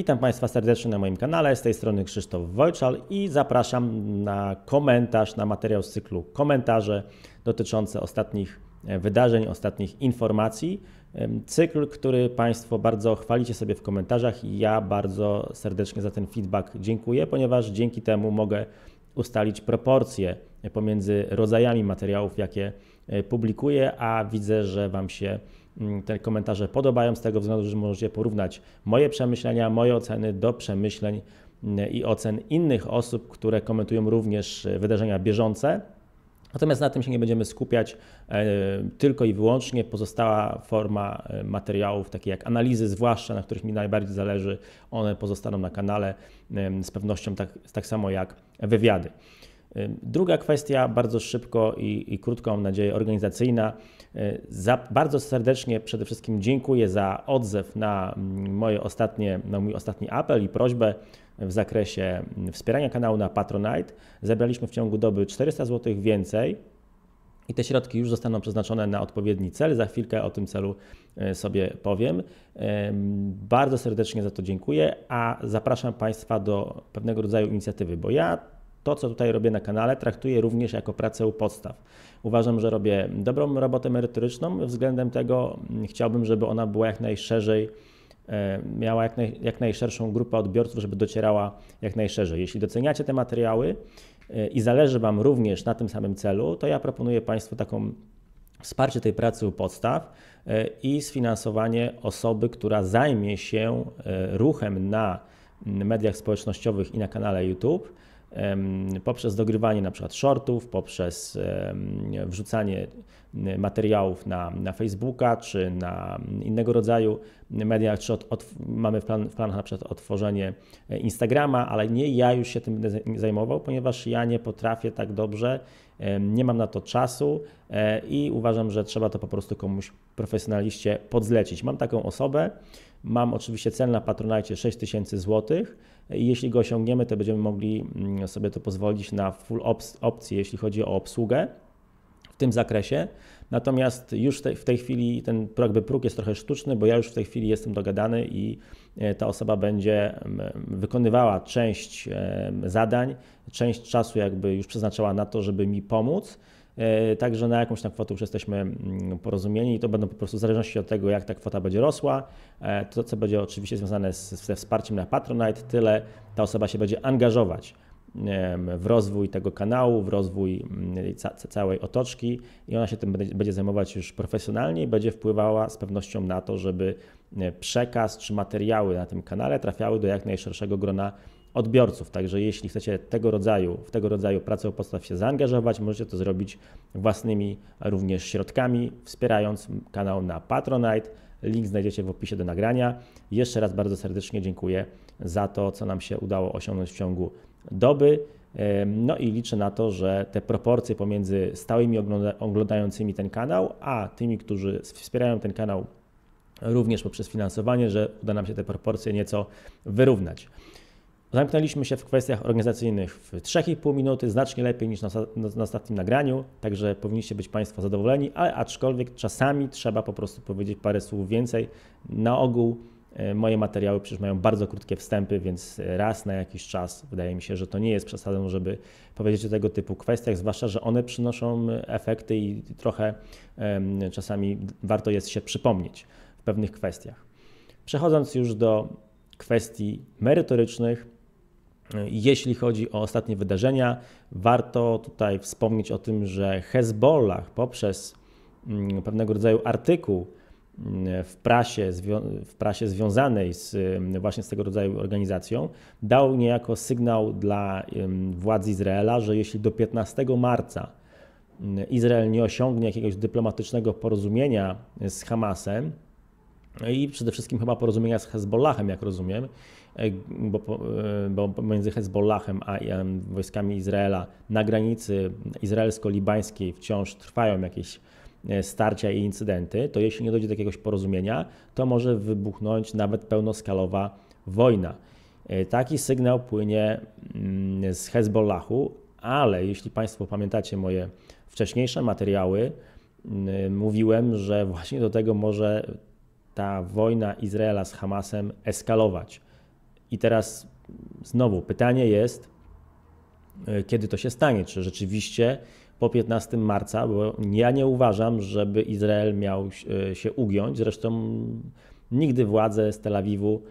Witam Państwa serdecznie na moim kanale. Z tej strony Krzysztof Wojczal i zapraszam na komentarz, na materiał z cyklu komentarze dotyczące ostatnich e, wydarzeń, ostatnich informacji. Cykl, który Państwo bardzo chwalicie sobie w komentarzach i ja bardzo serdecznie za ten feedback dziękuję, ponieważ dzięki temu mogę ustalić proporcje pomiędzy rodzajami materiałów, jakie e, publikuję, a widzę, że Wam się Mm, te komentarze podobają, z tego względu, że możecie porównać moje przemyślenia, moje oceny do przemyśleń mm, i ocen innych osób, które komentują również e, wydarzenia bieżące. Natomiast na tym się nie będziemy skupiać, e, tylko i wyłącznie pozostała forma e, materiałów, takie jak analizy, zwłaszcza na których mi najbardziej zależy, one pozostaną na kanale z pewnością, tak, tak samo jak wywiady. Druga kwestia, bardzo szybko i, i krótko, mam nadzieję, organizacyjna E, za, bardzo serdecznie przede wszystkim dziękuję za odzew na, mm, moje ostatnie, na mój ostatni apel i prośbę w zakresie mm, wspierania kanału na Patronite. Zebraliśmy w ciągu doby 400 zł więcej i te środki już zostaną przeznaczone na odpowiedni cel. Za chwilkę o tym celu e, sobie powiem. E, bardzo serdecznie za to dziękuję, a zapraszam Państwa do pewnego rodzaju inicjatywy, bo ja to, co tutaj robię na kanale, traktuję również jako pracę u podstaw. Uważam, że robię dobrą robotę merytoryczną. Względem tego mm, chciałbym, żeby ona była jak najszerzej, e, miała jak, naj, jak najszerszą grupę odbiorców, żeby docierała jak najszerzej. Jeśli doceniacie te materiały e, i zależy Wam również na tym samym celu, to ja proponuję Państwu taką wsparcie tej pracy u podstaw e, i sfinansowanie osoby, która zajmie się ruchem na mm, mediach społecznościowych i na kanale YouTube poprzez dogrywanie na przykład shortów, poprzez wrzucanie materiałów na, na Facebooka czy na innego rodzaju mediach, czy od, od, mamy w, plan, w planach na przykład otworzenie Instagrama, ale nie ja już się tym będę zajmował, ponieważ ja nie potrafię tak dobrze, nie mam na to czasu e, i uważam, że trzeba to po prostu komuś profesjonaliście podzlecić. Mam taką osobę, mam oczywiście cel na 6 6000 złotych, jeśli go osiągniemy, to będziemy mogli mm, sobie to pozwolić na full opcję, jeśli chodzi o obsługę w tym zakresie. Natomiast już te, w tej chwili ten jakby próg jest trochę sztuczny, bo ja już w tej chwili jestem dogadany i e, ta osoba będzie wykonywała część e, zadań, część czasu jakby już przeznaczała na to, żeby mi pomóc E, także na jakąś tam kwotę już jesteśmy mm, porozumieni i to będą po prostu w zależności od tego, jak ta kwota będzie rosła, e, to co będzie oczywiście związane z, ze wsparciem na Patronite, tyle ta osoba się będzie angażować w rozwój tego kanału, w rozwój mm, ca całej otoczki i ona się tym będzie, będzie zajmować już profesjonalnie i będzie wpływała z pewnością na to, żeby e, przekaz czy materiały na tym kanale trafiały do jak najszerszego grona odbiorców. Także jeśli chcecie tego rodzaju, w tego rodzaju pracę o podstaw się zaangażować, możecie to zrobić własnymi również środkami, wspierając kanał na Patronite. Link znajdziecie w opisie do nagrania. Jeszcze raz bardzo serdecznie dziękuję za to, co nam się udało osiągnąć w ciągu doby. No i liczę na to, że te proporcje pomiędzy stałymi oglądającymi ten kanał, a tymi, którzy wspierają ten kanał również poprzez finansowanie, że uda nam się te proporcje nieco wyrównać. Zamknęliśmy się w kwestiach organizacyjnych w 3,5 minuty, znacznie lepiej niż na, na, na, ostatnim nagraniu, także powinniście być Państwo zadowoleni, ale aczkolwiek czasami trzeba po prostu powiedzieć parę słów więcej. Na ogół e, moje materiały przecież mają bardzo krótkie wstępy, więc raz na jakiś czas wydaje mi się, że to nie jest przesadą, żeby powiedzieć o tego typu kwestiach, zwłaszcza, że one przynoszą efekty i trochę czasami warto jest się przypomnieć w pewnych kwestiach. Przechodząc już do kwestii merytorycznych, jeśli chodzi o ostatnie wydarzenia, warto tutaj wspomnieć o tym, że Hezbollah poprzez mm, pewnego rodzaju artykuł mm, w prasie, w prasie związanej z, mm, właśnie z tego rodzaju organizacją, dał niejako sygnał dla władz Izraela, że jeśli do 15 marca Izrael nie osiągnie jakiegoś dyplomatycznego porozumienia z Hamasem i przede wszystkim chyba porozumienia z Hezbollahem, jak rozumiem, E, bo, e, bo między Hezbollahem a wojskami Izraela na granicy izraelsko-libańskiej wciąż trwają jakieś e, starcia i incydenty, to jeśli nie dojdzie do jakiegoś porozumienia, to może wybuchnąć nawet pełnoskalowa wojna. Taki sygnał płynie mm, z Hezbollahu, ale jeśli Państwo pamiętacie moje wcześniejsze materiały, mm, mówiłem, że właśnie do tego może ta wojna Izraela z Hamasem eskalować. I teraz znowu pytanie jest, e, kiedy to się stanie? Czy rzeczywiście po 15 marca, bo ja nie uważam, żeby Izrael miał e, się ugiąć. Zresztą nigdy władze z Tel Awiwu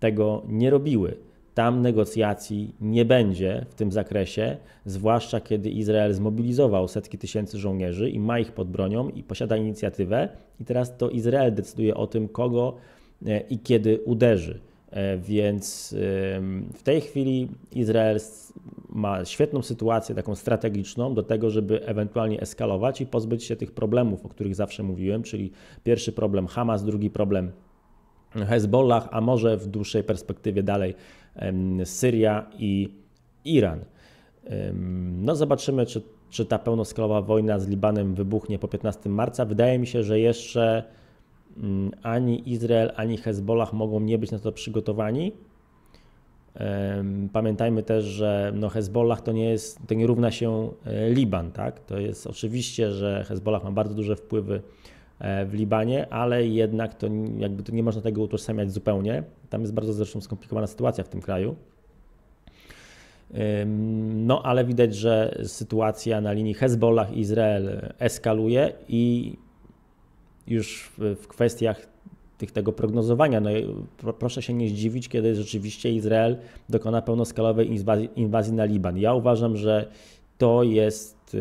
tego nie robiły. Tam negocjacji nie będzie w tym zakresie, zwłaszcza kiedy Izrael zmobilizował setki tysięcy żołnierzy i ma ich pod bronią i posiada inicjatywę. I teraz to Izrael decyduje o tym, kogo e, i kiedy uderzy. E, więc w tej chwili Izrael ma świetną sytuację, taką strategiczną, do tego, żeby ewentualnie eskalować i pozbyć się tych problemów, o których zawsze mówiłem, czyli pierwszy problem Hamas, drugi problem Hezbollah, a może w dłuższej perspektywie dalej Syria i Iran. No, zobaczymy, czy, czy ta pełnoskalowa wojna z Libanem wybuchnie po 15 marca. Wydaje mi się, że jeszcze Mm, ani Izrael, ani Hezbollah mogą nie być na to przygotowani. Pamiętajmy też, że no Hezbollah to nie, jest, to nie równa się e, Liban. Tak? To jest oczywiście, że Hezbollah ma bardzo duże wpływy e, w Libanie, ale jednak to, jakby to nie można tego utożsamiać zupełnie. Tam jest bardzo zresztą skomplikowana sytuacja w tym kraju. No ale widać, że sytuacja na linii Hezbollah-Izrael eskaluje i już w kwestiach tych, tego prognozowania. No, proszę się nie zdziwić, kiedy rzeczywiście Izrael dokona pełnoskalowej inwazji, inwazji na Liban. Ja uważam, że to jest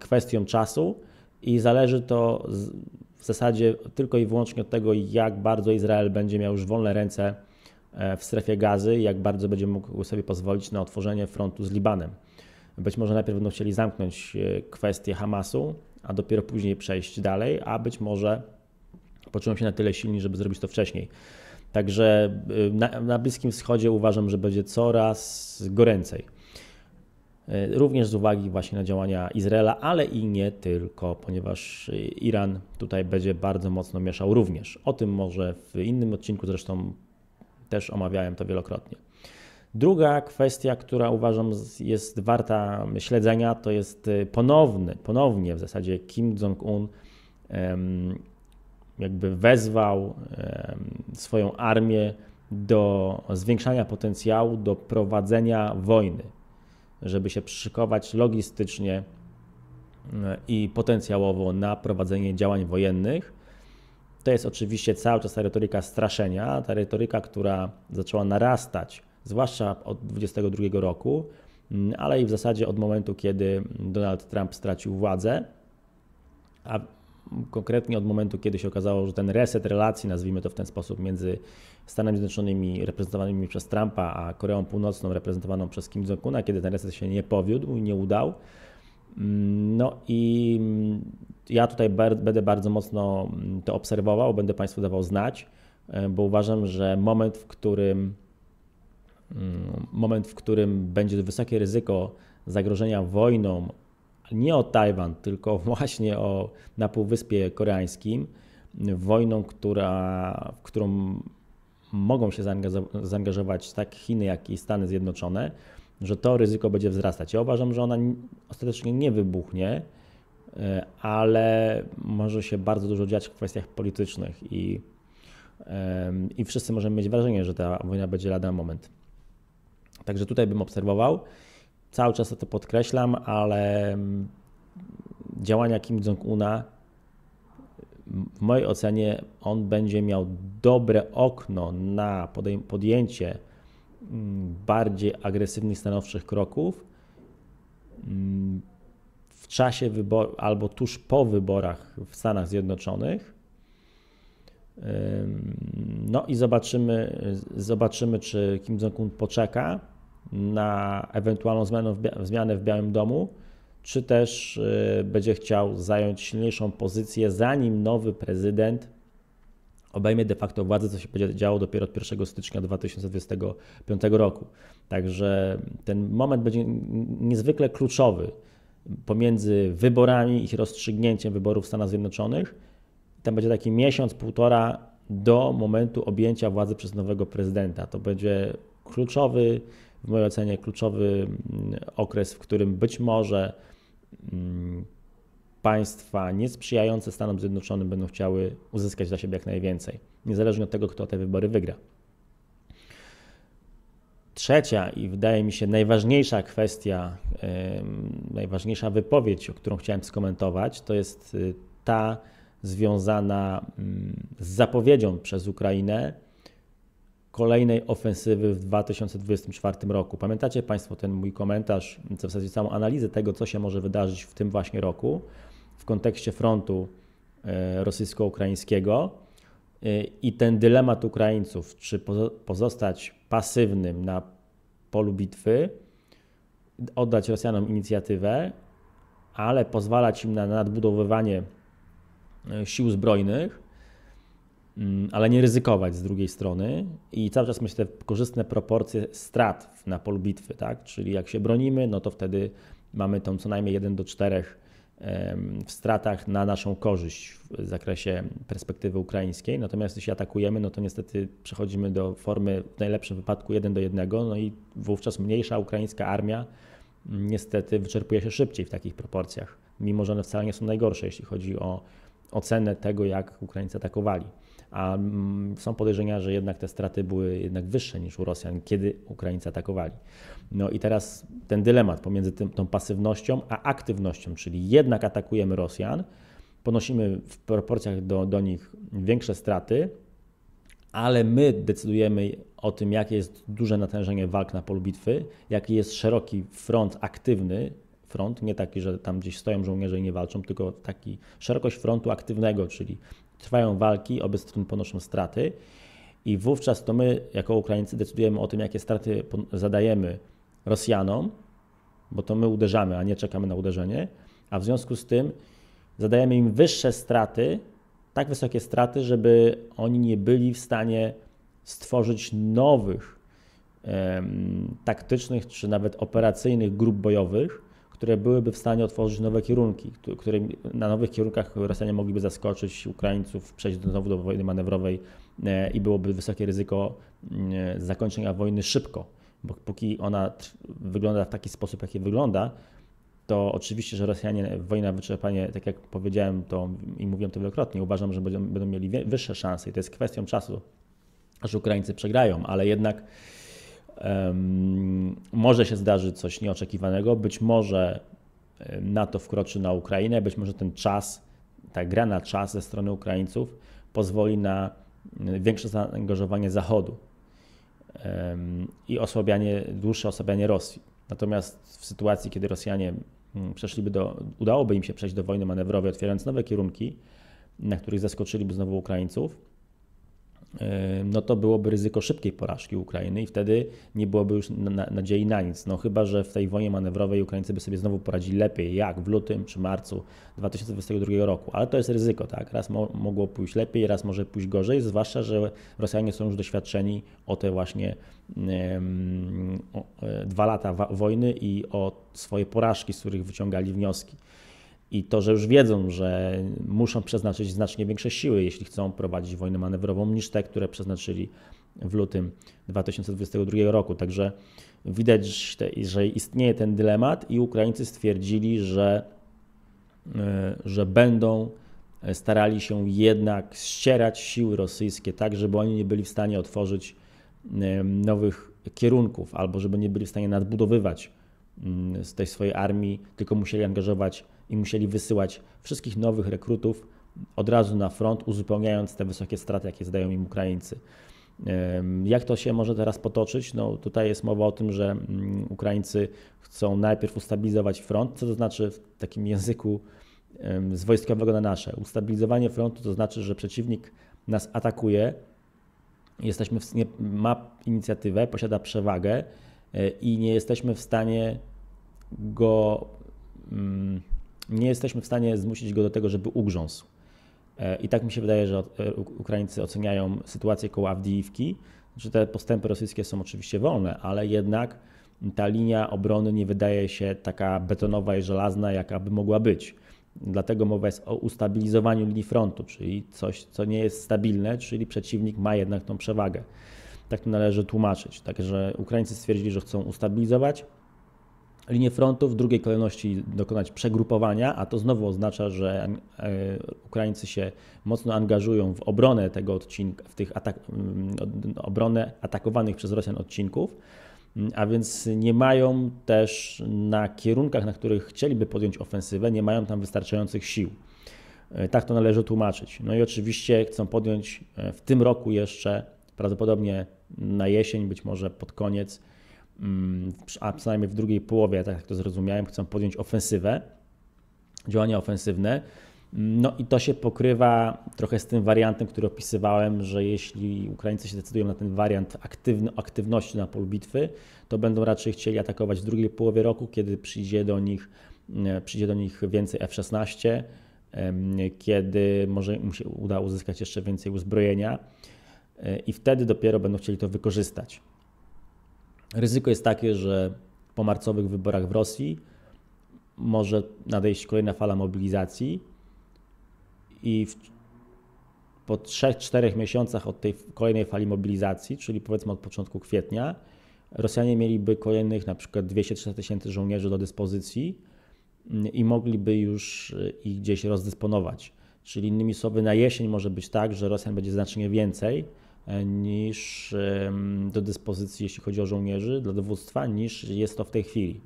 kwestią czasu i zależy to w zasadzie tylko i wyłącznie od tego, jak bardzo Izrael będzie miał już wolne ręce e, w strefie gazy, jak bardzo będzie mógł sobie pozwolić na otworzenie frontu z Libanem. Być może najpierw będą chcieli zamknąć e, kwestię Hamasu, a dopiero później przejść dalej, a być może poczułem się na tyle silni, żeby zrobić to wcześniej. Także y, na, na Bliskim Wschodzie uważam, że będzie coraz goręcej. Y, również z uwagi właśnie na działania Izraela, ale i nie tylko, ponieważ y, Iran tutaj będzie bardzo mocno mieszał również. O tym może w innym odcinku, zresztą też omawiałem to wielokrotnie. Druga kwestia, która uważam jest warta śledzenia, to jest y, ponowny, ponownie w zasadzie Kim Jong-un jakby wezwał swoją armię do zwiększania potencjału, do prowadzenia wojny, żeby się przyszykować logistycznie e, i potencjałowo na prowadzenie działań wojennych. To jest oczywiście cały czas ta retoryka straszenia, ta retoryka, która zaczęła narastać zwłaszcza od 22 roku, mm, ale i w zasadzie od momentu, kiedy Donald Trump stracił władzę, a konkretnie od momentu, kiedy się okazało, że ten reset relacji, nazwijmy to w ten sposób, między Stanami Zjednoczonymi reprezentowanymi przez Trumpa, a Koreą Północną reprezentowaną przez Kim Jong-una, kiedy ten reset się nie powiódł i nie udał. Mm, no i mm, ja tutaj będę bardzo mocno to obserwował, będę Państwu dawał znać, e, bo uważam, że moment, w którym Mm, moment, w którym będzie wysokie ryzyko zagrożenia wojną nie o Tajwan, tylko właśnie o, na Półwyspie Koreańskim, wojną, która, w którą mogą się zaangażować tak Chiny, jak i Stany Zjednoczone, że to ryzyko będzie wzrastać. Ja uważam, że ona ostatecznie nie wybuchnie, e, ale może się bardzo dużo dziać w kwestiach politycznych i, i wszyscy możemy mieć wrażenie, że ta wojna będzie lada moment. Także tutaj bym obserwował. Cały czas to podkreślam, ale mm, działania Kim Jong-una, w mojej ocenie, on będzie miał dobre okno na podjęcie mm, bardziej agresywnych, stanowczych kroków mm, w czasie wyborów albo tuż po wyborach w Stanach Zjednoczonych. No i zobaczymy, zobaczymy czy Kim Jong-un poczeka na ewentualną zmianę w, zmianę w Białym Domu, czy też y, będzie chciał zająć silniejszą pozycję, zanim nowy prezydent obejmie de facto władzę, co się będzie działo dopiero od 1 stycznia 2025 roku. Także ten moment będzie niezwykle kluczowy pomiędzy wyborami, ich rozstrzygnięciem wyborów w Stanach Zjednoczonych. Tam będzie taki miesiąc, półtora do momentu objęcia władzy przez nowego prezydenta. To będzie kluczowy w mojej ocenie kluczowy mm, okres, w którym być może mm, państwa niesprzyjające Stanom Zjednoczonym będą chciały uzyskać dla siebie jak najwięcej, niezależnie od tego, kto te wybory wygra. Trzecia i wydaje mi się najważniejsza kwestia, najważniejsza wypowiedź, o którą chciałem skomentować, to jest y, ta związana mm, z zapowiedzią przez Ukrainę kolejnej ofensywy w 2024 roku. Pamiętacie Państwo ten mój komentarz, co w zasadzie samą analizę tego, co się może wydarzyć w tym właśnie roku w kontekście frontu e, rosyjsko-ukraińskiego e, i ten dylemat Ukraińców, czy pozostać pasywnym na polu bitwy, oddać Rosjanom inicjatywę, ale pozwalać im na nadbudowywanie e, sił zbrojnych, Mm, ale nie ryzykować z drugiej strony i cały czas myślę korzystne proporcje strat na polu bitwy, tak? Czyli jak się bronimy, no to wtedy mamy tą co najmniej 1 do 4 w stratach na naszą korzyść w zakresie perspektywy ukraińskiej. Natomiast jeśli atakujemy, no to niestety przechodzimy do formy w najlepszym wypadku 1 do 1, no i wówczas mniejsza ukraińska armia mm, niestety wyczerpuje się szybciej w takich proporcjach, mimo że one wcale nie są najgorsze, jeśli chodzi o ocenę tego, jak Ukraińcy atakowali a mm, są podejrzenia, że jednak te straty były jednak wyższe niż u Rosjan, kiedy Ukraińcy atakowali. No i teraz ten dylemat pomiędzy tym, tą pasywnością a aktywnością, czyli jednak atakujemy Rosjan, ponosimy w proporcjach do, do nich większe straty, ale my decydujemy o tym, jakie jest duże natężenie walk na polu bitwy, jaki jest szeroki front aktywny, front, nie taki, że tam gdzieś stoją żołnierze i nie walczą, tylko taki szerokość frontu aktywnego, czyli trwają walki, obie strony ponoszą straty i wówczas to my, jako Ukraińcy, decydujemy o tym, jakie straty zadajemy Rosjanom, bo to my uderzamy, a nie czekamy na uderzenie, a w związku z tym zadajemy im wyższe straty, tak wysokie straty, żeby oni nie byli w stanie stworzyć nowych taktycznych czy nawet operacyjnych grup bojowych, które byłyby w stanie otworzyć nowe kierunki, które na nowych kierunkach Rosjanie mogliby zaskoczyć Ukraińców, przejść znowu do wojny manewrowej e, i byłoby wysokie ryzyko mm, zakończenia wojny szybko, bo póki ona wygląda w taki sposób, jaki wygląda, to oczywiście, że Rosjanie wojna wyczerpanie, tak jak powiedziałem to i mówiłem to wielokrotnie, uważam, że będą, będą mieli wyższe szanse i to jest kwestią czasu, aż Ukraińcy przegrają, ale jednak może się zdarzy coś nieoczekiwanego, być może NATO wkroczy na Ukrainę, być może ten czas, ta gra na czas ze strony Ukraińców pozwoli na większe zaangażowanie Zachodu i osłabianie, dłuższe osłabianie Rosji. Natomiast w sytuacji, kiedy Rosjanie przeszliby do, udałoby im się przejść do wojny manewrowej, otwierając nowe kierunki, na których zaskoczyliby znowu Ukraińców, Yy, no to byłoby ryzyko szybkiej porażki Ukrainy i wtedy nie byłoby już na, nadziei na nic. No chyba, że w tej wojnie manewrowej Ukraińcy by sobie znowu poradzili lepiej, jak w lutym czy marcu 2022 roku. Ale to jest ryzyko, tak? Raz mo mogło pójść lepiej, raz może pójść gorzej, zwłaszcza, że Rosjanie są już doświadczeni o te właśnie e, dwa lata wojny i o swoje porażki, z których wyciągali wnioski i to, że już wiedzą, że muszą przeznaczyć znacznie większe siły, jeśli chcą prowadzić wojnę manewrową, niż te, które przeznaczyli w lutym 2022 roku. Także widać, że istnieje ten dylemat, i Ukraińcy stwierdzili, że, e, że będą starali się jednak ścierać siły rosyjskie, tak żeby oni nie byli w stanie otworzyć e, nowych kierunków albo żeby nie byli w stanie nadbudowywać Mm, z tej swojej armii, tylko musieli angażować i musieli wysyłać wszystkich nowych rekrutów od razu na front, uzupełniając te wysokie straty, jakie zdają im Ukraińcy. Jak to się może teraz potoczyć? No, tutaj jest mowa o tym, że mm, Ukraińcy chcą najpierw ustabilizować front, co to znaczy w takim języku z wojskowego na nasze. Ustabilizowanie frontu to znaczy, że przeciwnik nas atakuje, jesteśmy w, ma inicjatywę, posiada przewagę, E, i nie jesteśmy w stanie go, mm, nie jesteśmy w stanie zmusić go do tego, żeby ugrząsł. E, I tak mi się wydaje, że e, Ukraińcy oceniają sytuację koło Awdijiwki, że znaczy, te postępy rosyjskie są oczywiście wolne, ale jednak ta linia obrony nie wydaje się taka betonowa i żelazna, jaka by mogła być. Dlatego mowa jest o ustabilizowaniu linii frontu, czyli coś, co nie jest stabilne, czyli przeciwnik ma jednak tą przewagę tak to należy tłumaczyć. Także Ukraińcy stwierdzili, że chcą ustabilizować linię frontu, w drugiej kolejności dokonać przegrupowania, a to znowu oznacza, że e, Ukraińcy się mocno angażują w obronę tego odcinka, w tych atak mm, obronę atakowanych przez Rosjan odcinków, mm, a więc nie mają też na kierunkach, na których chcieliby podjąć ofensywę, nie mają tam wystarczających sił. E, tak to należy tłumaczyć. No i oczywiście chcą podjąć e, w tym roku jeszcze prawdopodobnie na jesień, być może pod koniec, mm, a przynajmniej w drugiej połowie, tak jak to zrozumiałem, chcą podjąć ofensywę, działania ofensywne. No i to się pokrywa trochę z tym wariantem, który opisywałem, że jeśli Ukraińcy się decydują na ten wariant aktywności na polu bitwy, to będą raczej chcieli atakować w drugiej połowie roku, kiedy przyjdzie do nich, e, przyjdzie do nich więcej F-16, kiedy może im się uda uzyskać jeszcze więcej uzbrojenia i wtedy dopiero będą chcieli to wykorzystać. Ryzyko jest takie, że po marcowych wyborach w Rosji może nadejść kolejna fala mobilizacji i w, po 3-4 miesiącach od tej kolejnej fali mobilizacji, czyli powiedzmy od początku kwietnia, Rosjanie mieliby kolejnych na przykład 200-300 tysięcy żołnierzy do dyspozycji mm, i mogliby już y, ich gdzieś rozdysponować. Czyli innymi słowy, na jesień może być tak, że Rosjan będzie znacznie więcej, E, niż do dyspozycji, jeśli chodzi o żołnierzy, dla dowództwa, niż jest to w tej chwili.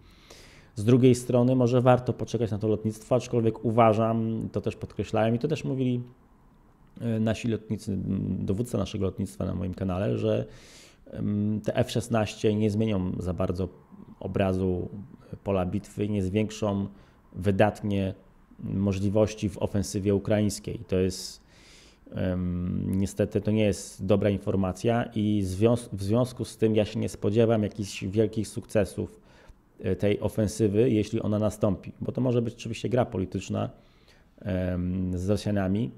Z drugiej strony może warto poczekać na to lotnictwo, aczkolwiek uważam, to też podkreślałem i to też mówili e, nasi lotnicy, dowódca naszego lotnictwa na moim kanale, że te F-16 nie zmienią za bardzo obrazu pola bitwy, nie zwiększą wydatnie możliwości w ofensywie ukraińskiej. To jest Niestety to nie jest dobra informacja i w związku z tym ja się nie spodziewam jakichś wielkich sukcesów e, tej ofensywy, jeśli ona nastąpi, bo to może być oczywiście gra polityczna z Rosjanami,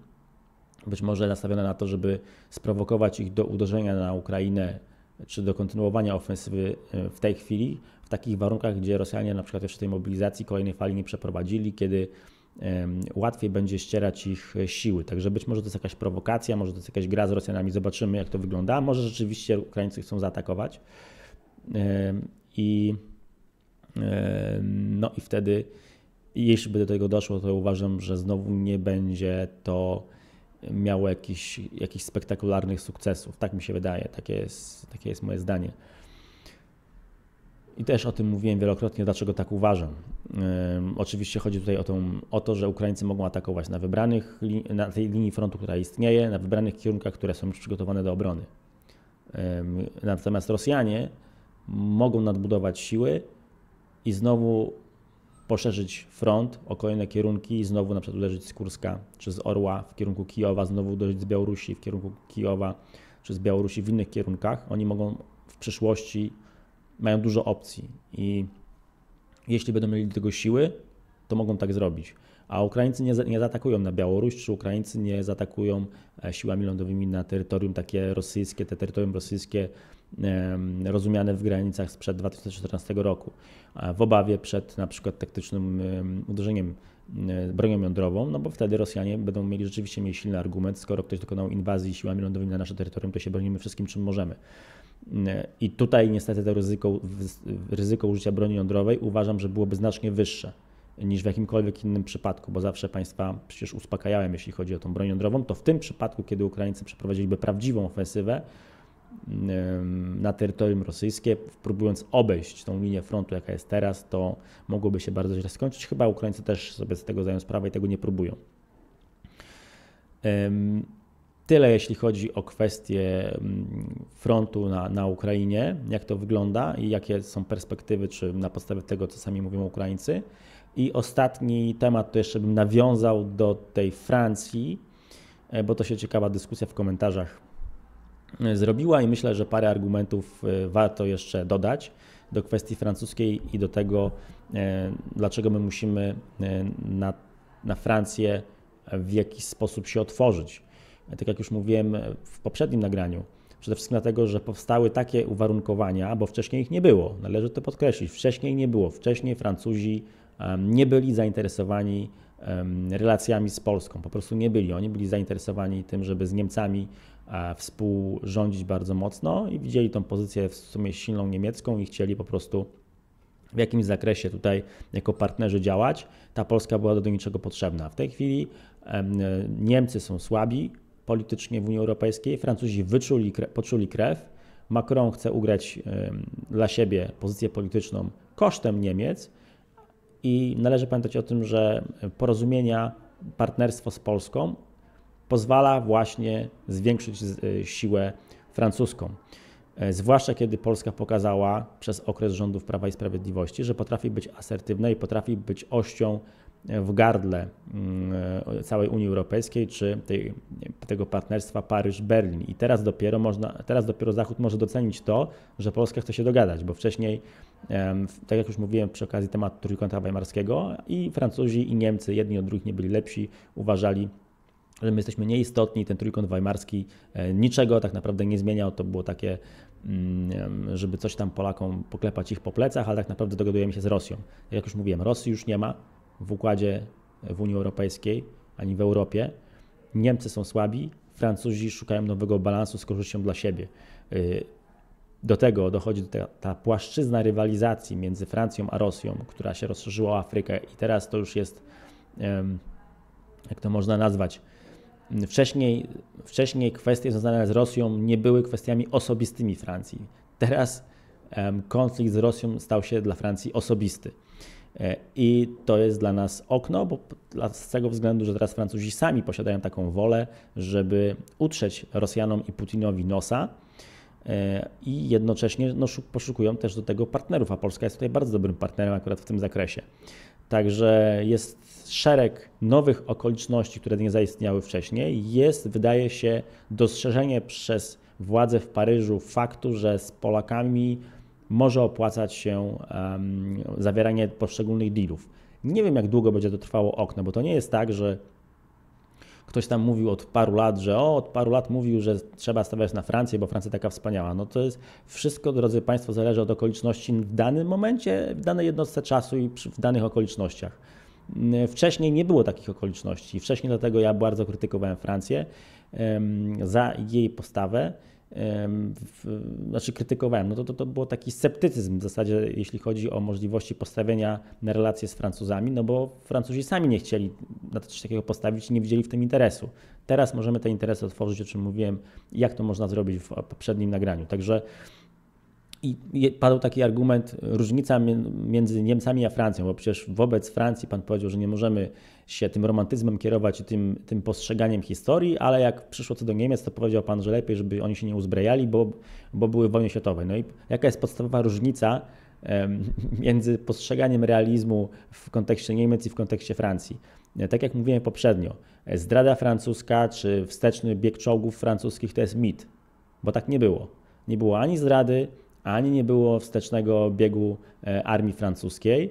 być może nastawiona na to, żeby sprowokować ich do uderzenia na Ukrainę czy do kontynuowania ofensywy e, w tej chwili, w takich warunkach, gdzie Rosjanie na przykład jeszcze tej mobilizacji kolejnej fali nie przeprowadzili, kiedy łatwiej będzie ścierać ich e, siły. Także być może to jest jakaś prowokacja, może to jest jakaś gra z Rosjanami, zobaczymy jak to wygląda. Może rzeczywiście Ukraińcy chcą zaatakować i no i wtedy, jeśli by do tego doszło, to uważam, że znowu nie będzie to miało jakichś, jakichś spektakularnych sukcesów. Tak mi się wydaje, takie jest, takie jest moje zdanie. I też o tym mówiłem wielokrotnie, dlaczego tak uważam. Oczywiście chodzi tutaj o to, o to że Ukraińcy mogą atakować na wybranych, na tej linii frontu, która istnieje, na wybranych kierunkach, które są już przygotowane do obrony. Natomiast Rosjanie mogą nadbudować siły i znowu poszerzyć front o kolejne kierunki, znowu na przykład uderzyć z Kurska czy z Orła w kierunku Kijowa, znowu uderzyć z Białorusi w kierunku Kijowa czy z Białorusi w innych kierunkach. Oni mogą w przyszłości mają dużo opcji i jeśli będą mieli do tego siły, to mogą tak zrobić. A Ukraińcy nie, nie zaatakują na Białoruś, czy Ukraińcy nie zaatakują e, siłami lądowymi na terytorium takie rosyjskie, te terytorium rosyjskie rozumiane w granicach sprzed 2014 roku, w obawie przed na przykład taktycznym uderzeniem e, bronią jądrową, no bo wtedy Rosjanie będą mieli rzeczywiście mieli silny argument, skoro ktoś dokonał inwazji siłami lądowymi na nasze terytorium, to się bronimy wszystkim, czym możemy. I tutaj niestety to ryzyko, ryzyko użycia broni jądrowej uważam, że byłoby znacznie wyższe niż w jakimkolwiek innym przypadku, bo zawsze państwa przecież uspokajałem, jeśli chodzi o tą broń jądrową, to w tym przypadku, kiedy Ukraińcy przeprowadziliby prawdziwą ofensywę na terytorium rosyjskie, próbując obejść tą linię frontu, jaka jest teraz, to mogłoby się bardzo źle skończyć. Chyba Ukraińcy też sobie z tego zdają sprawę i tego nie próbują. Tyle jeśli chodzi o kwestie mm, frontu na, na Ukrainie, jak to wygląda i jakie są perspektywy, czy na podstawie tego, co sami mówią Ukraińcy. I ostatni temat to jeszcze bym nawiązał do tej Francji, e, bo to się ciekawa dyskusja w komentarzach e, zrobiła i myślę, że parę argumentów e, warto jeszcze dodać do kwestii francuskiej i do tego, dlaczego my musimy na, na Francję w jakiś sposób się otworzyć. E, tak jak już mówiłem e, w poprzednim nagraniu, przede wszystkim dlatego, że powstały takie uwarunkowania, bo wcześniej ich nie było. Należy to podkreślić. Wcześniej nie było. Wcześniej Francuzi nie byli zainteresowani relacjami z Polską. Po prostu nie byli. Oni byli zainteresowani tym, żeby z Niemcami e, współrządzić bardzo mocno i widzieli tą pozycję w sumie silną niemiecką i chcieli po prostu w jakimś zakresie tutaj jako partnerzy działać. Ta Polska była do niczego potrzebna. W tej chwili Niemcy są słabi, politycznie w Unii Europejskiej. Francuzi wyczuli, poczuli krew. Macron chce ugrać dla siebie pozycję polityczną kosztem Niemiec. I należy pamiętać o tym, że porozumienia, partnerstwo z Polską pozwala właśnie zwiększyć e, siłę francuską. E, zwłaszcza kiedy Polska pokazała przez okres rządów Prawa i Sprawiedliwości, że potrafi być asertywna i potrafi być ością w gardle mm, e, całej Unii Europejskiej czy tej, tego partnerstwa Paryż-Berlin. I teraz dopiero, można, teraz dopiero Zachód może docenić to, że Polska chce się dogadać, bo wcześniej, tak jak już mówiłem przy okazji tematu Trójkąta Weimarskiego, i Francuzi, i Niemcy jedni od drugich nie byli lepsi, uważali, że my jesteśmy nieistotni, ten Trójkąt Weimarski e, niczego tak naprawdę nie zmieniał, to było takie mm, żeby coś tam Polakom poklepać ich po plecach, ale tak naprawdę dogadujemy się z Rosją. Jak już mówiłem, Rosji już nie ma, w układzie e, w Unii Europejskiej ani w Europie. Niemcy są słabi, Francuzi szukają nowego balansu z korzyścią dla siebie. E, do tego dochodzi ta, ta płaszczyzna rywalizacji między Francją a Rosją, która się rozszerzyła o Afrykę i teraz to już jest, jak to można nazwać, wcześniej, wcześniej kwestie związane z Rosją nie były kwestiami osobistymi Francji. Teraz konflikt z Rosją stał się dla Francji osobisty. E, I to jest dla nas okno, bo z tego względu, że teraz Francuzi sami posiadają taką wolę, żeby utrzeć Rosjanom i Putinowi nosa e, i jednocześnie no, poszukują też do tego partnerów, a Polska jest tutaj bardzo dobrym partnerem akurat w tym zakresie. Także jest szereg nowych okoliczności, które nie zaistniały wcześniej. Jest, wydaje się, dostrzeżenie przez władze w Paryżu faktu, że z Polakami może opłacać się um, zawieranie poszczególnych dealów. Nie wiem, jak długo będzie to trwało okno, bo to nie jest tak, że ktoś tam mówił od paru lat, że o, od paru lat mówił, że trzeba stawiać na Francję, bo Francja taka wspaniała. No to jest wszystko, drodzy Państwo, zależy od okoliczności w danym momencie, w danej jednostce czasu i w danych okolicznościach. Wcześniej nie było takich okoliczności. Wcześniej dlatego ja bardzo krytykowałem Francję za jej postawę znaczy krytykowałem, no to, to, to było taki sceptycyzm w zasadzie, jeśli chodzi o możliwości postawienia na relacje z Francuzami, no bo Francuzi sami nie chcieli na coś takiego postawić i nie widzieli w tym interesu. Teraz możemy te interesy otworzyć, o czym mówiłem, jak to można zrobić w poprzednim nagraniu. Także i padł taki argument, różnica między Niemcami a Francją, bo przecież wobec Francji pan powiedział, że nie możemy się tym romantyzmem kierować i tym, tym postrzeganiem historii, ale jak przyszło co do Niemiec, to powiedział Pan, że lepiej, żeby oni się nie uzbrajali, bo, bo były wojny światowe. No i jaka jest podstawowa różnica między postrzeganiem realizmu w kontekście Niemiec i w kontekście Francji? Tak jak mówiłem poprzednio, zdrada francuska czy wsteczny bieg czołgów francuskich to jest mit, bo tak nie było. Nie było ani zdrady, ani nie było wstecznego biegu e, armii francuskiej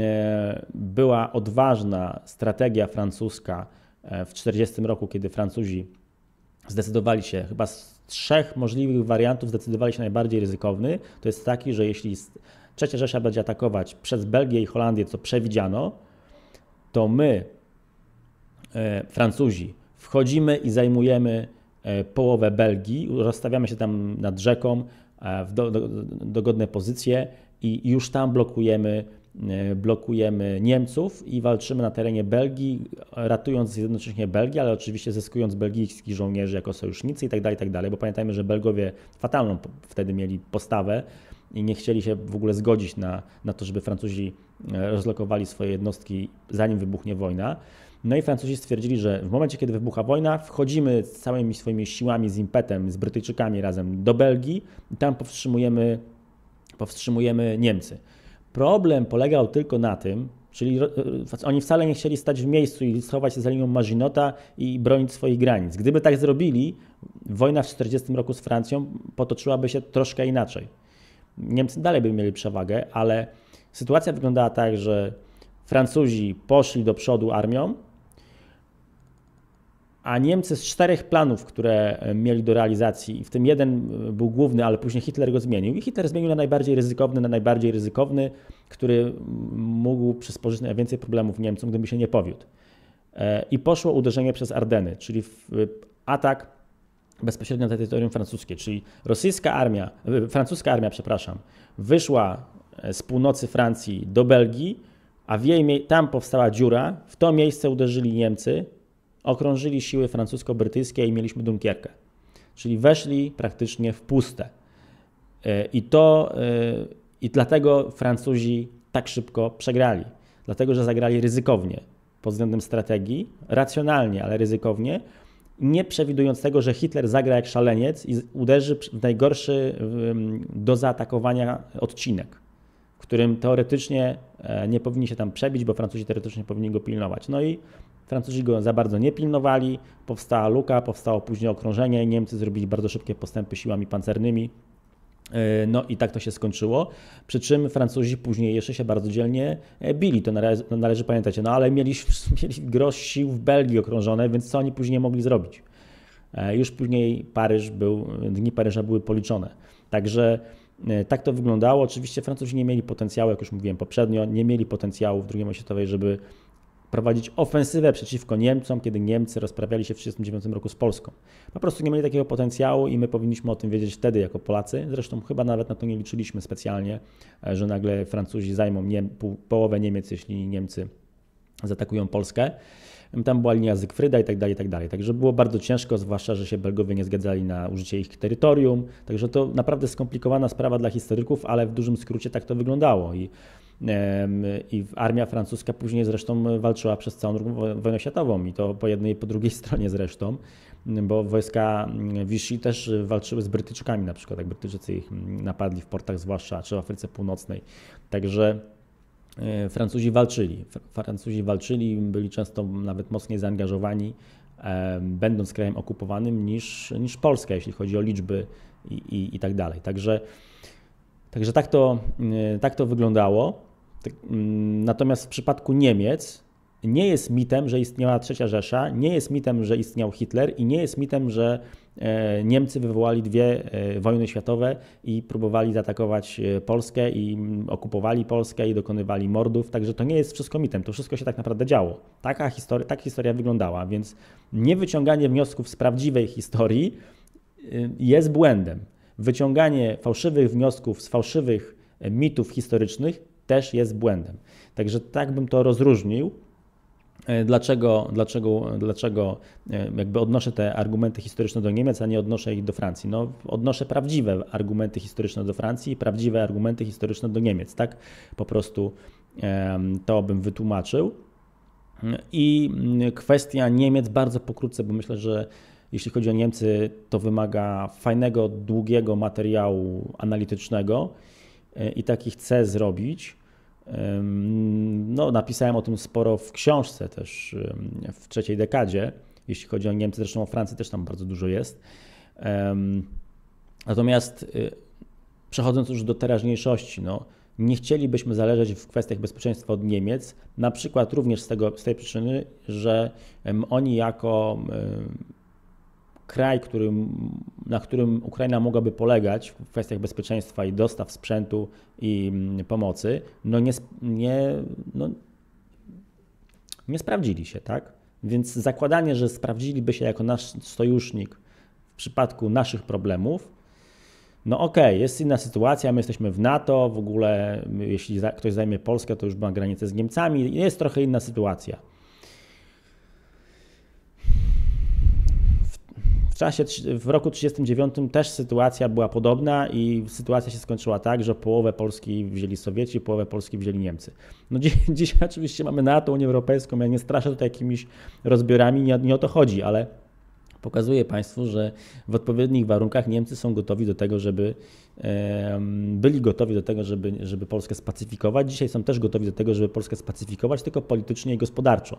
E, była odważna strategia francuska e, w 1940 roku, kiedy Francuzi zdecydowali się, chyba z trzech możliwych wariantów zdecydowali się najbardziej ryzykowny, to jest taki, że jeśli trzecia Rzesza będzie atakować przez Belgię i Holandię, co przewidziano, to my, e, Francuzi, wchodzimy i zajmujemy połowę Belgii, rozstawiamy się tam nad rzeką w dogodne pozycje i już tam blokujemy E, blokujemy Niemców i walczymy na terenie Belgii, ratując jednocześnie Belgię, ale oczywiście zyskując belgijskich żołnierzy jako sojusznicy itd., tak itd., tak bo pamiętajmy, że Belgowie fatalną wtedy mieli postawę i nie chcieli się w ogóle zgodzić na, na to, żeby Francuzi e, rozlokowali swoje jednostki zanim wybuchnie wojna. No i Francuzi stwierdzili, że w momencie, kiedy wybucha wojna, wchodzimy z całymi swoimi siłami, z impetem, z Brytyjczykami razem do Belgii i tam powstrzymujemy, powstrzymujemy Niemcy. Problem polegał tylko na tym, czyli e, oni wcale nie chcieli stać w miejscu i schować się za linią maginota i bronić swoich granic. Gdyby tak zrobili, wojna w 1940 roku z Francją potoczyłaby się troszkę inaczej. Niemcy dalej by mieli przewagę, ale sytuacja wyglądała tak, że Francuzi poszli do przodu armią, a Niemcy z czterech planów, które e, mieli do realizacji, w tym jeden e, był główny, ale później Hitler go zmienił. I Hitler zmienił na najbardziej ryzykowny, na najbardziej ryzykowny, który mógł przysporzyć najwięcej problemów Niemcom, gdyby się nie powiódł. E, I poszło uderzenie przez Ardeny, czyli atak bezpośrednio na terytorium francuskie, czyli rosyjska armia, francuska armia, przepraszam, wyszła z północy Francji do Belgii, a w jej, tam powstała dziura, w to miejsce uderzyli Niemcy, okrążyli siły francusko-brytyjskie i mieliśmy Dunkierkę. Czyli weszli praktycznie w puste. E, I to e, i dlatego Francuzi tak szybko przegrali. Dlatego, że zagrali ryzykownie pod względem strategii, racjonalnie, ale ryzykownie, nie przewidując tego, że Hitler zagra jak szaleniec i uderzy w najgorszy do zaatakowania odcinek, którym teoretycznie e, nie powinni się tam przebić, bo Francuzi teoretycznie powinni go pilnować. No i Francuzi go za bardzo nie pilnowali, powstała luka, powstało później okrążenie, Niemcy zrobili bardzo szybkie postępy siłami pancernymi, e, no i tak to się skończyło. Przy czym Francuzi później jeszcze się bardzo dzielnie e, bili, to należy, należy pamiętać. No ale mieli, mieli gros sił w Belgii okrążone, więc co oni później mogli zrobić? E, już później Paryż był, dni Paryża były policzone. Także tak to wyglądało. Oczywiście Francuzi nie mieli potencjału, jak już mówiłem poprzednio, nie mieli potencjału w II wojnie światowej, żeby prowadzić ofensywę przeciwko Niemcom, kiedy Niemcy rozprawiali się w 1939 roku z Polską. Po prostu nie mieli takiego potencjału i my powinniśmy o tym wiedzieć wtedy jako Polacy. Zresztą chyba nawet na to nie liczyliśmy specjalnie, e, że nagle Francuzi zajmą połowę Niemiec, jeśli Niemcy zaatakują Polskę. Tam była linia Zygfryda i tak dalej, i tak dalej. Także było bardzo ciężko, zwłaszcza, że się Belgowie nie zgadzali na użycie ich terytorium. Także to naprawdę skomplikowana sprawa dla historyków, ale w dużym skrócie tak to wyglądało. I i armia francuska później zresztą walczyła przez całą II wojnę światową i to po jednej i po drugiej stronie zresztą, bo wojska mm, Vichy też walczyły z Brytyjczykami na przykład, jak Brytyjczycy ich mm, napadli w portach zwłaszcza, czy w Afryce Północnej. Także e, Francuzi walczyli. Francuzi walczyli, byli często nawet mocniej zaangażowani, będąc krajem okupowanym, niż, niż Polska, jeśli chodzi o liczby i, i, i tak dalej. Także, także tak, to, e, tak to wyglądało. Tak, mm, natomiast w przypadku Niemiec nie jest mitem, że istniała Trzecia Rzesza, nie jest mitem, że istniał Hitler i nie jest mitem, że e, Niemcy wywołali dwie e, wojny światowe i próbowali zaatakować e, Polskę i mm, okupowali Polskę i dokonywali mordów. Także to nie jest wszystko mitem, to wszystko się tak naprawdę działo. Taka historia, tak historia wyglądała, więc niewyciąganie wniosków z prawdziwej historii jest błędem. Wyciąganie fałszywych wniosków z fałszywych mitów historycznych też jest błędem. Także tak bym to rozróżnił. E, dlaczego, dlaczego, dlaczego e, jakby odnoszę te argumenty historyczne do Niemiec, a nie odnoszę ich do Francji? No, odnoszę prawdziwe argumenty historyczne do Francji i prawdziwe argumenty historyczne do Niemiec, tak? Po prostu to bym wytłumaczył. I kwestia Niemiec bardzo pokrótce, bo myślę, że jeśli chodzi o Niemcy, to wymaga fajnego, długiego materiału analitycznego. E, i takich chce zrobić. No, napisałem o tym sporo w książce też w trzeciej dekadzie, jeśli chodzi o Niemcy, zresztą o Francji też tam bardzo dużo jest. Natomiast e, przechodząc już do teraźniejszości, no, nie chcielibyśmy zależeć w kwestiach bezpieczeństwa od Niemiec, na przykład również z, tego, z tej przyczyny, że oni jako kraj, którym, na którym Ukraina mogłaby polegać w kwestiach bezpieczeństwa i dostaw sprzętu i pomocy, no nie, nie, no, nie sprawdzili się, tak? Więc zakładanie, że sprawdziliby się jako nasz sojusznik w przypadku naszych problemów, no okej, okay, jest inna sytuacja, my jesteśmy w NATO, w ogóle jeśli ktoś zajmie Polskę, to już ma granicę z Niemcami, jest trochę inna sytuacja. czasie, w roku 1939 też sytuacja była podobna i sytuacja się skończyła tak, że połowę Polski wzięli Sowieci, połowę Polski wzięli Niemcy. No dziś, dzisiaj oczywiście mamy NATO, Unię Europejską, ja nie straszę tutaj jakimiś rozbiorami, nie, nie o to chodzi, ale pokazuje Państwu, że w odpowiednich warunkach Niemcy są gotowi do tego, żeby byli gotowi do tego, żeby, żeby Polskę spacyfikować. Dzisiaj są też gotowi do tego, żeby Polskę spacyfikować, tylko politycznie i gospodarczo.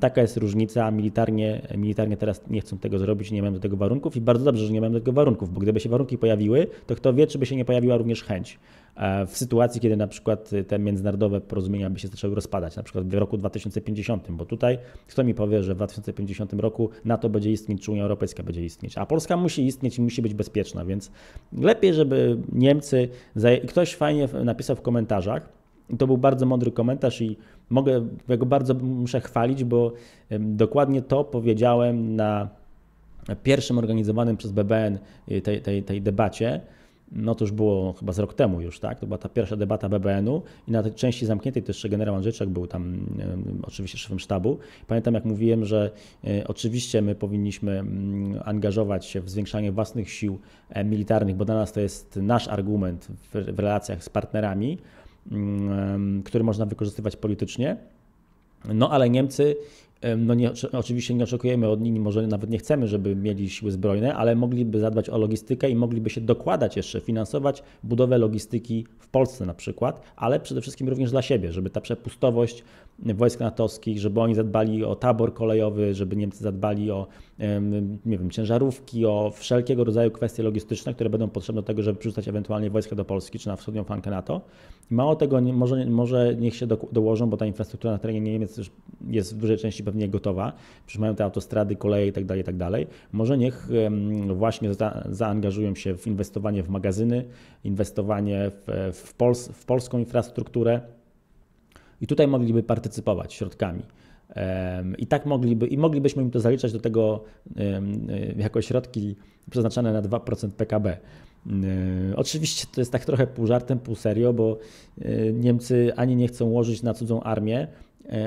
Taka jest różnica. Militarnie, militarnie teraz nie chcą tego zrobić, nie mają do tego warunków i bardzo dobrze, że nie mają do tego warunków, bo gdyby się warunki pojawiły, to kto wie, czy by się nie pojawiła również chęć. E, w sytuacji, kiedy na przykład y, te międzynarodowe porozumienia by się zaczęły rozpadać, na przykład w roku 2050, bo tutaj kto mi powie, że w 2050 roku NATO będzie istnieć, czy Unia Europejska będzie istnieć, a Polska musi istnieć i musi być bezpieczna, więc lepiej, żeby Niemcy, ktoś fajnie napisał w komentarzach, i to był bardzo mądry komentarz i mogę, ja go bardzo muszę chwalić, bo dokładnie to powiedziałem na pierwszym organizowanym przez BBN y, tej, tej, tej debacie. No to już było chyba z rok temu już, tak? To była ta pierwsza debata BBN-u i na tej części zamkniętej też jeszcze generał Andrzejczak był tam oczywiście szefem sztabu. Pamiętam jak mówiłem, że e, oczywiście my powinniśmy angażować się w zwiększanie własnych sił e, militarnych, bo dla nas to jest nasz argument w relacjach z partnerami, który można wykorzystywać politycznie. No ale Niemcy, no nie, oczywiście nie oczekujemy od nich, może nawet nie chcemy, żeby mieli siły zbrojne, ale mogliby zadbać o logistykę i mogliby się dokładać jeszcze, finansować budowę logistyki w Polsce na przykład, ale przede wszystkim również dla siebie, żeby ta przepustowość wojsk natowskich, żeby oni zadbali o tabor kolejowy, żeby Niemcy zadbali o nie wiem, ciężarówki, o wszelkiego rodzaju kwestie logistyczne, które będą potrzebne do tego, żeby przerzucać ewentualnie wojska do Polski czy na wschodnią flankę NATO. mało tego, może, może niech się do, dołożą, bo ta infrastruktura na terenie Niemiec już jest w dużej części pewnie gotowa, przecież mają te autostrady, koleje itd., tak itd. Tak może niech właśnie za, zaangażują się w inwestowanie w magazyny, inwestowanie w, w, Pols w polską infrastrukturę, i tutaj mogliby partycypować środkami. I tak mogliby, i moglibyśmy im to zaliczać do tego e, jako środki przeznaczone na 2% PKB. E, oczywiście to jest tak trochę pół żartem, pół serio, bo e, Niemcy ani nie chcą łożyć na cudzą armię,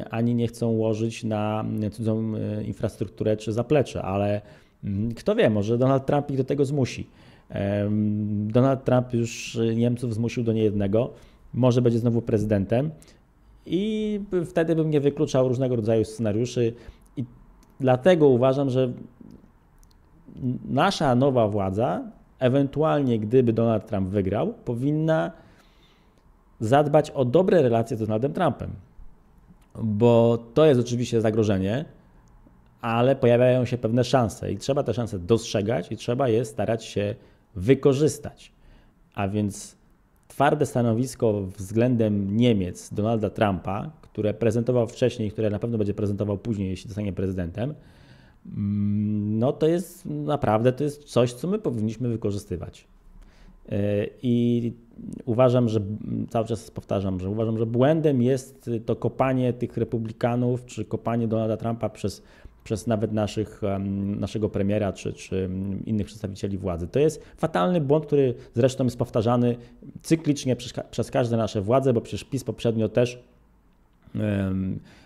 ani nie chcą łożyć na cudzą infrastrukturę czy zaplecze, ale mm, kto wie, może Donald Trump ich do tego zmusi. Donald Trump już Niemców zmusił do niejednego, może będzie znowu prezydentem. I wtedy bym nie wykluczał różnego rodzaju scenariuszy. I dlatego uważam, że nasza nowa władza, ewentualnie gdyby Donald Trump wygrał, powinna zadbać o dobre relacje z Donaldem Trumpem. Bo to jest oczywiście zagrożenie, ale pojawiają się pewne szanse i trzeba te szanse dostrzegać i trzeba je starać się wykorzystać. A więc twarde stanowisko względem Niemiec Donalda Trumpa, które prezentował wcześniej, które na pewno będzie prezentował później, jeśli zostanie prezydentem, mm, no to jest naprawdę to jest coś, co my powinniśmy wykorzystywać. E, I uważam, że cały czas powtarzam, że uważam, że błędem jest to kopanie tych republikanów, czy kopanie Donalda Trumpa przez przez nawet naszych, naszego premiera czy, czy innych przedstawicieli władzy. To jest fatalny błąd, który zresztą jest powtarzany cyklicznie przez, przez każde nasze władze, bo przecież PiS poprzednio też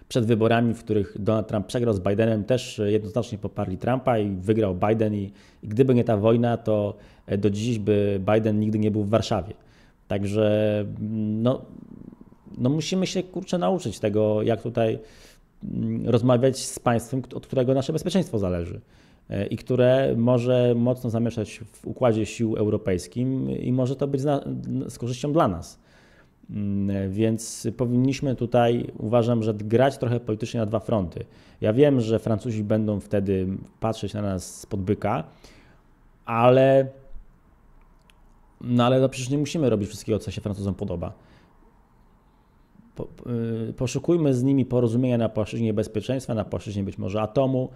przed wyborami, w których Donald Trump przegrał z Bidenem, też jednoznacznie poparli Trumpa i wygrał Biden. I, i gdyby nie ta wojna, to e, do dziś by Biden nigdy nie był w Warszawie. Także mm, no, no musimy się kurczę nauczyć tego, jak tutaj Mm, rozmawiać z państwem, od którego nasze bezpieczeństwo zależy e, i które może mocno zamieszać w układzie sił europejskim i może to być z korzyścią dla nas. Mm, e, więc powinniśmy tutaj, uważam, że grać trochę politycznie na dwa fronty. Ja wiem, że Francuzi będą wtedy patrzeć na nas z podbyka, ale, no ale to no przecież nie musimy robić wszystkiego, co się Francuzom podoba. Y, poszukujmy z nimi porozumienia na płaszczyźnie bezpieczeństwa, na płaszczyźnie być może atomu.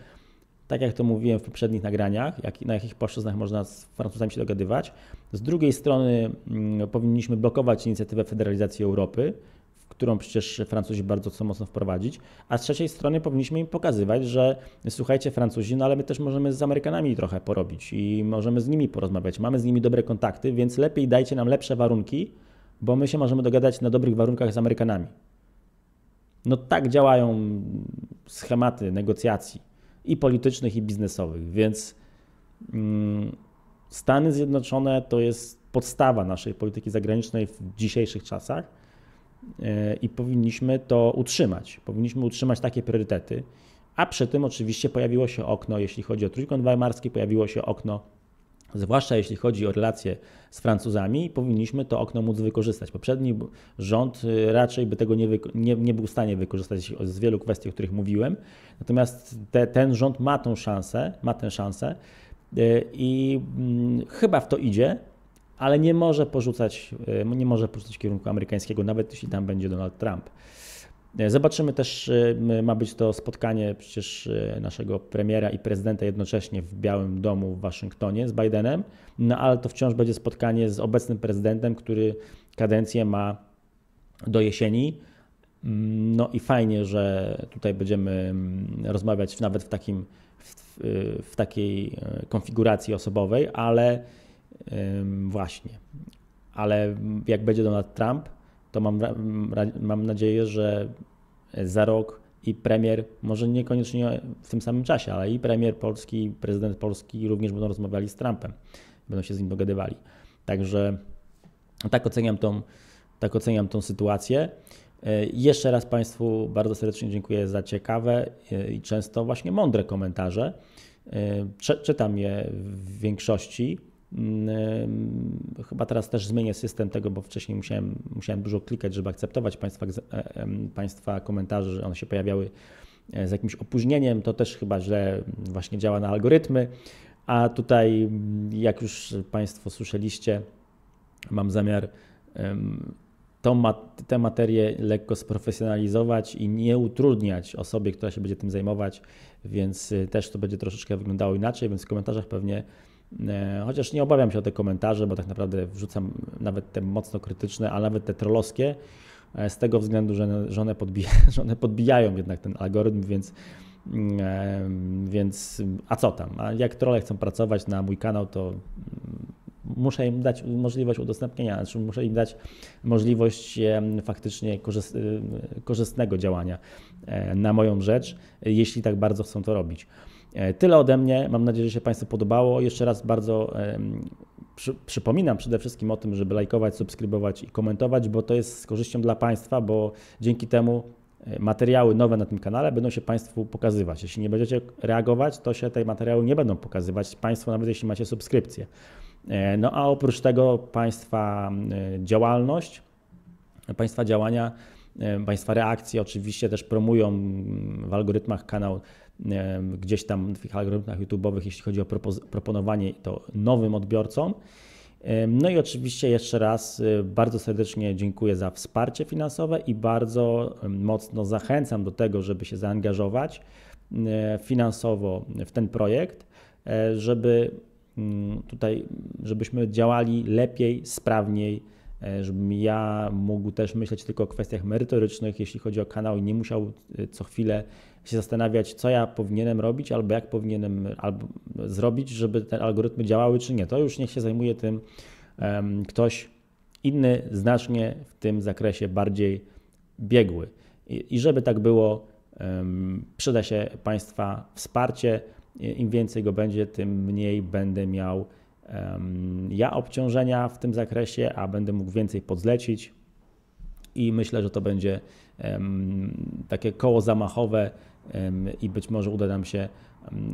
Tak jak to mówiłem w poprzednich nagraniach, jak, na jakich płaszczyznach można z Francuzami się dogadywać. Z drugiej strony mm, powinniśmy blokować inicjatywę federalizacji Europy, którą przecież Francuzi bardzo chcą mocno wprowadzić, a z trzeciej strony powinniśmy im pokazywać, że słuchajcie Francuzi, no ale my też możemy z Amerykanami trochę porobić i możemy z nimi porozmawiać, mamy z nimi dobre kontakty, więc lepiej dajcie nam lepsze warunki, bo my się możemy dogadać na dobrych warunkach z Amerykanami. No tak działają schematy negocjacji i politycznych, i biznesowych, więc mm, Stany Zjednoczone to jest podstawa naszej polityki zagranicznej w dzisiejszych czasach e, i powinniśmy to utrzymać. Powinniśmy utrzymać takie priorytety, a przy tym oczywiście pojawiło się okno, jeśli chodzi o Trójkąt Weimarski, pojawiło się okno zwłaszcza jeśli chodzi o relacje z Francuzami, powinniśmy to okno móc wykorzystać. Poprzedni rząd y, raczej by tego nie, nie, nie był w stanie wykorzystać z wielu kwestii, o których mówiłem. Natomiast te, ten rząd ma tą szansę, ma tę szansę y, i mm, chyba w to idzie, ale nie może porzucać, y, nie może porzucać kierunku amerykańskiego, nawet jeśli tam będzie Donald Trump. E, zobaczymy też, e, ma być to spotkanie przecież e, naszego premiera i prezydenta jednocześnie w Białym Domu w Waszyngtonie z Bidenem, no ale to wciąż będzie spotkanie z obecnym prezydentem, który kadencję ma do jesieni. Mm, no i fajnie, że tutaj będziemy mm, rozmawiać nawet w, takim, w, w takiej konfiguracji osobowej, ale właśnie, ale mm, jak będzie Donald Trump, to mam, mam nadzieję, że za rok i premier, może niekoniecznie w tym samym czasie, ale i premier polski, i prezydent polski również będą rozmawiali z Trumpem, będą się z nim dogadywali. Także tak oceniam tą, tak oceniam tą sytuację. E, jeszcze raz Państwu bardzo serdecznie dziękuję za ciekawe e, i często właśnie mądre komentarze. E, czytam je w większości. Chyba teraz też zmienię system tego, bo wcześniej musiałem, musiałem dużo klikać, żeby akceptować państwa, e, państwa komentarze, że one się pojawiały e, z jakimś opóźnieniem. To też chyba źle właśnie działa na algorytmy. A tutaj, mm, jak już Państwo słyszeliście, mam zamiar tą tę materię lekko sprofesjonalizować i nie utrudniać osobie, która się będzie tym zajmować, więc y, też to będzie troszeczkę wyglądało inaczej, więc w komentarzach pewnie E, chociaż nie obawiam się o te komentarze, bo tak naprawdę wrzucam nawet te mocno krytyczne, a nawet te trollowskie, e, z tego względu, że, one, podbija, że one podbijają jednak ten algorytm, więc, mm, e, więc a co tam? A jak trolle chcą pracować na mój kanał, to mm, muszę im dać możliwość udostępnienia, znaczy muszę im dać możliwość faktycznie korzystnego działania na moją rzecz, jeśli tak bardzo chcą to robić. E, tyle ode mnie. Mam nadzieję, że się Państwu podobało. Jeszcze raz bardzo przy, przypominam przede wszystkim o tym, żeby lajkować, subskrybować i komentować, bo to jest z korzyścią dla Państwa, bo dzięki temu e, materiały nowe na tym kanale będą się Państwu pokazywać. Jeśli nie będziecie reagować, to się te materiały nie będą pokazywać Państwu, nawet jeśli macie subskrypcję. E, no a oprócz tego Państwa działalność, Państwa działania, Państwa reakcje oczywiście też promują w algorytmach kanał gdzieś tam w tych algorytmach YouTube'owych, jeśli chodzi o proponowanie to nowym odbiorcom. No i oczywiście jeszcze raz y, bardzo serdecznie dziękuję za wsparcie finansowe i bardzo mocno zachęcam do tego, żeby się zaangażować e, finansowo w ten projekt, e, żeby mm, tutaj, żebyśmy działali lepiej, sprawniej E, żebym ja mógł też myśleć tylko o kwestiach merytorycznych, jeśli chodzi o kanał i nie musiał e, co chwilę się zastanawiać, co ja powinienem robić, albo jak powinienem albo e, zrobić, żeby te algorytmy działały, czy nie. To już niech się zajmuje tym um, ktoś inny, znacznie w tym zakresie bardziej biegły. I, i żeby tak było, um, przyda się Państwa wsparcie. Im więcej go będzie, tym mniej będę miał ja obciążenia w tym zakresie, a będę mógł więcej podzlecić. I myślę, że to będzie takie koło zamachowe i być może uda nam się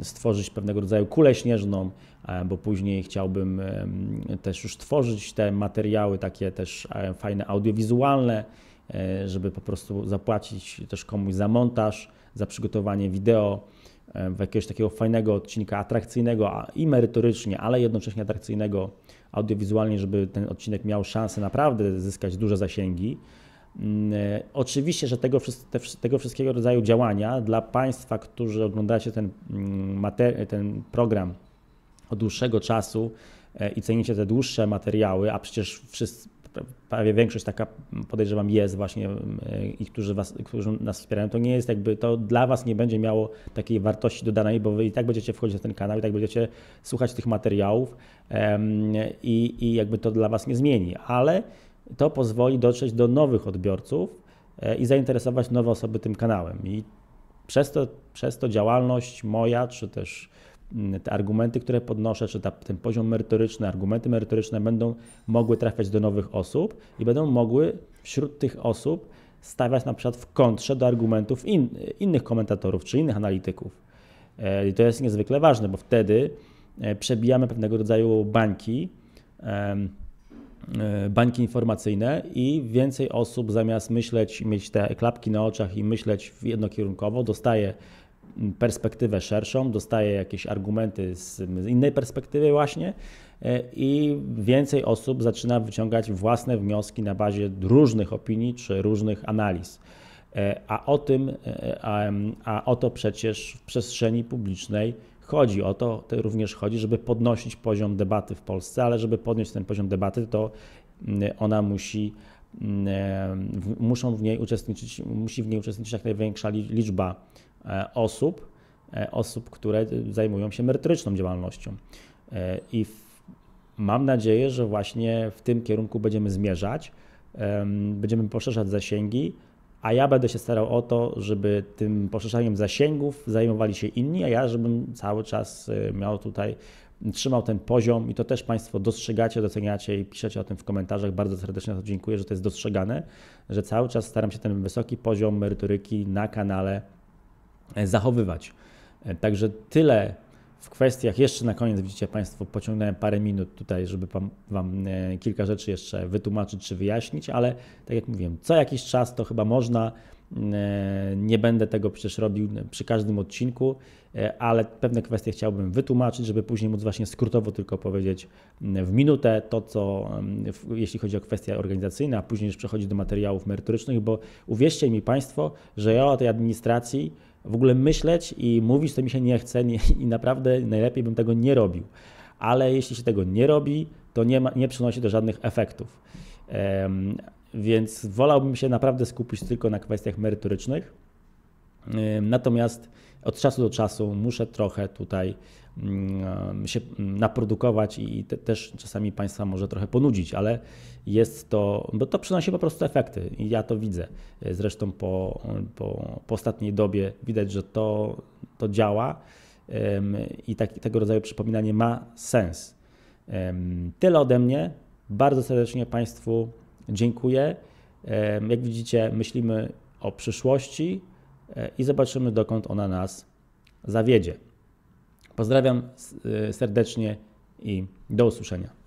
stworzyć pewnego rodzaju kulę śnieżną, e, bo później chciałbym też już tworzyć te materiały takie też e, fajne audiowizualne, e, żeby po prostu zapłacić też komuś za montaż, za przygotowanie wideo E, w jakiegoś takiego fajnego odcinka, atrakcyjnego i merytorycznie, ale jednocześnie atrakcyjnego audiowizualnie, żeby ten odcinek miał szansę naprawdę zyskać duże zasięgi. Mm, e, oczywiście, że tego, tego wszystkiego rodzaju działania dla Państwa, którzy oglądacie ten, mm, ten program od dłuższego czasu e, i cenicie te dłuższe materiały, a przecież wszyscy, prawie większość taka podejrzewam jest właśnie mm, e, i którzy, was, którzy nas wspierają, to nie jest jakby, to dla Was nie będzie miało takiej wartości dodanej, bo Wy i tak będziecie wchodzić na ten kanał, i tak będziecie słuchać tych materiałów um, i, i jakby to dla Was nie zmieni, ale to pozwoli dotrzeć do nowych odbiorców e, i zainteresować nowe osoby tym kanałem i przez to, przez to działalność moja, czy też te argumenty, które podnoszę, czy ta, ten poziom merytoryczny, argumenty merytoryczne będą mogły trafiać do nowych osób i będą mogły wśród tych osób stawiać na przykład w kontrze do argumentów in, innych komentatorów czy innych analityków. E, I to jest niezwykle ważne, bo wtedy e, przebijamy pewnego rodzaju bańki, e, bańki informacyjne i więcej osób zamiast myśleć, mieć te klapki na oczach i myśleć jednokierunkowo, dostaje perspektywę szerszą, dostaje jakieś argumenty z, z innej perspektywy właśnie e, i więcej osób zaczyna wyciągać własne wnioski na bazie różnych opinii czy różnych analiz. E, a o tym, e, a, a o to przecież w przestrzeni publicznej chodzi. O to, również chodzi, żeby podnosić poziom debaty w Polsce, ale żeby podnieść ten poziom debaty, to ona musi muszą w niej uczestniczyć, musi w niej uczestniczyć jak największa liczba E, osób, e, osób, które zajmują się merytoryczną działalnością. E, I mam nadzieję, że właśnie w tym kierunku będziemy zmierzać, będziemy poszerzać zasięgi, a ja będę się starał o to, żeby tym poszerzaniem zasięgów zajmowali się inni, a ja żebym cały czas miał tutaj, trzymał ten poziom i to też Państwo dostrzegacie, doceniacie i piszecie o tym w komentarzach. Bardzo serdecznie za to dziękuję, że to jest dostrzegane, że cały czas staram się ten wysoki poziom merytoryki na kanale E, zachowywać. E, także tyle w kwestiach. Jeszcze na koniec widzicie Państwo, pociągnąłem parę minut tutaj, żeby Wam, e, kilka rzeczy jeszcze wytłumaczyć czy wyjaśnić, ale tak jak mówiłem, co jakiś czas to chyba można. Nie będę tego przecież robił przy każdym odcinku, ale pewne kwestie chciałbym wytłumaczyć, żeby później móc właśnie skrótowo tylko powiedzieć w minutę to, co jeśli chodzi o kwestie organizacyjne, a później już przechodzi do materiałów merytorycznych, bo uwierzcie mi Państwo, że ja o tej administracji w ogóle myśleć i mówić, to mi się nie chce nie, i naprawdę najlepiej bym tego nie robił. Ale jeśli się tego nie robi, to nie, ma, nie przynosi to żadnych efektów. Um, więc wolałbym się naprawdę skupić tylko na kwestiach merytorycznych. Um, natomiast od czasu do czasu muszę trochę tutaj mm, się naprodukować i te, też czasami Państwa może trochę ponudzić, ale jest to, bo to przynosi po prostu efekty i ja to widzę. Zresztą po, po, po ostatniej dobie widać, że to, to działa i tak, tego rodzaju przypominanie ma sens. Tyle ode mnie. Bardzo serdecznie Państwu dziękuję. Jak widzicie, myślimy o przyszłości, E, i zobaczymy, dokąd ona nas zawiedzie. Pozdrawiam e, serdecznie i do usłyszenia.